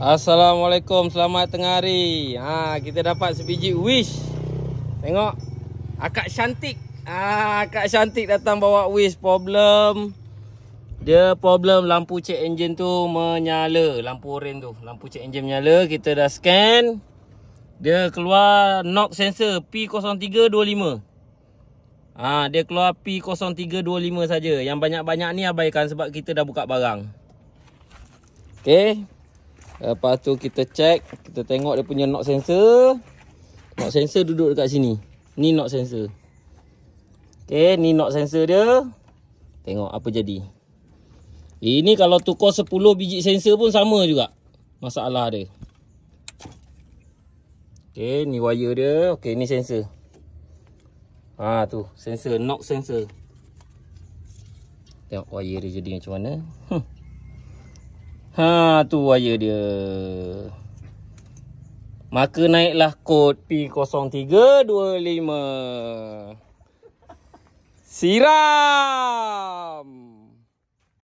Assalamualaikum, selamat tengah hari. Ha, kita dapat sebiji wish. Tengok. Akak cantik. Ah, ha, akak cantik datang bawa wish problem. Dia problem lampu check engine tu menyala, lampu oren tu. Lampu check engine menyala, kita dah scan. Dia keluar knock sensor P0325. Ha, dia keluar P0325 saja. Yang banyak-banyak ni abaikan sebab kita dah buka barang. Okay. Lepas tu kita check Kita tengok dia punya knock sensor Knock sensor duduk dekat sini Ni knock sensor Okay ni knock sensor dia Tengok apa jadi Ini kalau tukar 10 biji sensor pun sama juga Masalah dia Okay ni wire dia Okay ni sensor Ha tu sensor knock sensor Tengok wire dia jadi macam mana hmm. Ha tu wayar dia. Maka naiklah kod P0325. Sirah.